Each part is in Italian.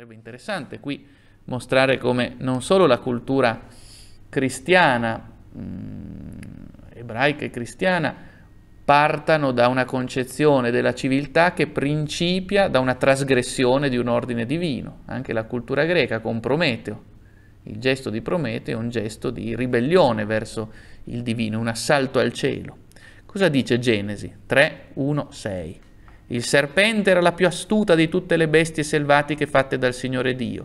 Sarebbe interessante qui mostrare come non solo la cultura cristiana, mh, mm, ebraica e cristiana, partano da una concezione della civiltà che principia da una trasgressione di un ordine divino. Anche la cultura greca con Prometeo. Il gesto di Prometeo è un gesto di ribellione verso il divino, un assalto al cielo. Cosa dice Genesi 3, 1, 6? Il serpente era la più astuta di tutte le bestie selvatiche fatte dal Signore Dio.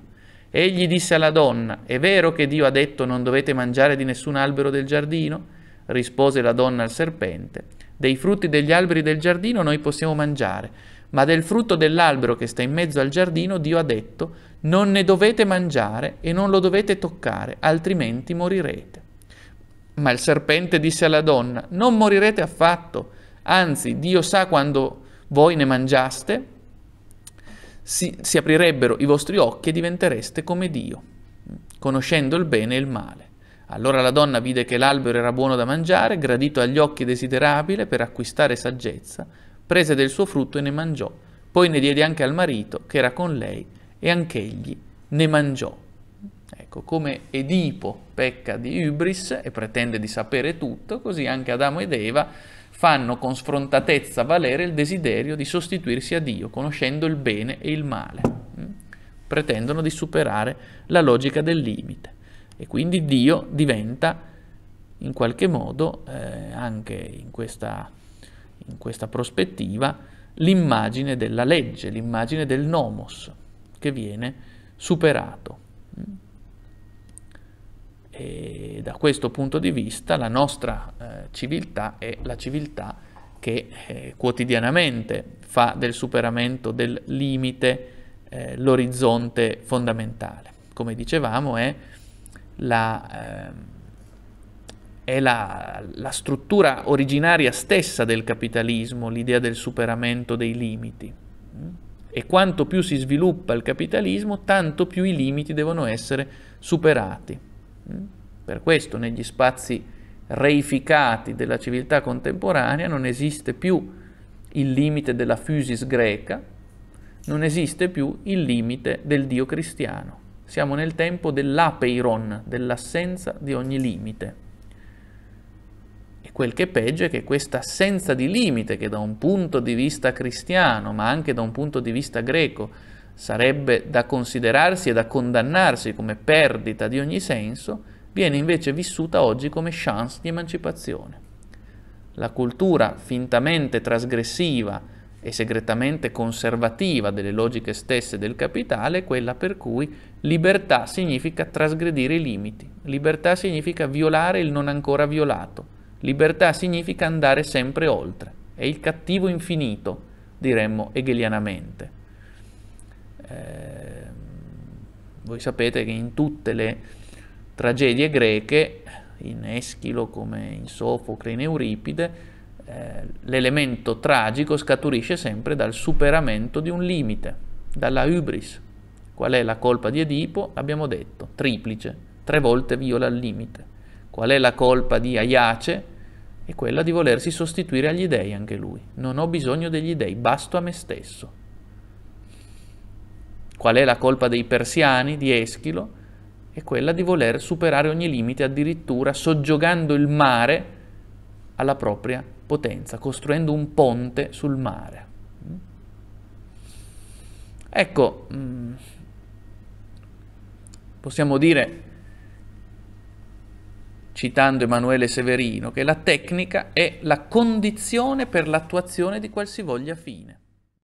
Egli disse alla donna, è vero che Dio ha detto non dovete mangiare di nessun albero del giardino? Rispose la donna al serpente, dei frutti degli alberi del giardino noi possiamo mangiare, ma del frutto dell'albero che sta in mezzo al giardino Dio ha detto non ne dovete mangiare e non lo dovete toccare, altrimenti morirete. Ma il serpente disse alla donna, non morirete affatto, anzi Dio sa quando voi ne mangiaste, si, si aprirebbero i vostri occhi e diventereste come Dio, conoscendo il bene e il male. Allora la donna vide che l'albero era buono da mangiare, gradito agli occhi e desiderabile per acquistare saggezza, prese del suo frutto e ne mangiò. Poi ne diede anche al marito che era con lei e anch'egli ne mangiò. Ecco, come Edipo pecca di Ibris e pretende di sapere tutto, così anche Adamo ed Eva fanno con sfrontatezza valere il desiderio di sostituirsi a Dio, conoscendo il bene e il male. Mm? Pretendono di superare la logica del limite. E quindi Dio diventa in qualche modo, eh, anche in questa, in questa prospettiva, l'immagine della legge, l'immagine del nomos che viene superato. Mm? E da questo punto di vista la nostra eh, civiltà è la civiltà che eh, quotidianamente fa del superamento del limite eh, l'orizzonte fondamentale. Come dicevamo è la, eh, è la, la struttura originaria stessa del capitalismo, l'idea del superamento dei limiti. E quanto più si sviluppa il capitalismo, tanto più i limiti devono essere superati. Per questo negli spazi reificati della civiltà contemporanea non esiste più il limite della fusis greca, non esiste più il limite del Dio cristiano. Siamo nel tempo dell'apeiron, dell'assenza di ogni limite. E quel che è peggio è che questa assenza di limite, che da un punto di vista cristiano, ma anche da un punto di vista greco, sarebbe da considerarsi e da condannarsi come perdita di ogni senso, viene invece vissuta oggi come chance di emancipazione. La cultura fintamente trasgressiva e segretamente conservativa delle logiche stesse del capitale è quella per cui libertà significa trasgredire i limiti, libertà significa violare il non ancora violato, libertà significa andare sempre oltre, è il cattivo infinito, diremmo hegelianamente. Eh, voi sapete che in tutte le tragedie greche, in Eschilo come in Sofocle, in Euripide, eh, l'elemento tragico scaturisce sempre dal superamento di un limite, dalla hubris. Qual è la colpa di Edipo? Abbiamo detto, triplice, tre volte viola il limite. Qual è la colpa di Aiace? È quella di volersi sostituire agli dei anche lui. Non ho bisogno degli dei, basto a me stesso. Qual è la colpa dei persiani di Eschilo? è quella di voler superare ogni limite, addirittura soggiogando il mare alla propria potenza, costruendo un ponte sul mare. Mm? Ecco, mm, possiamo dire, citando Emanuele Severino, che la tecnica è la condizione per l'attuazione di qualsivoglia fine.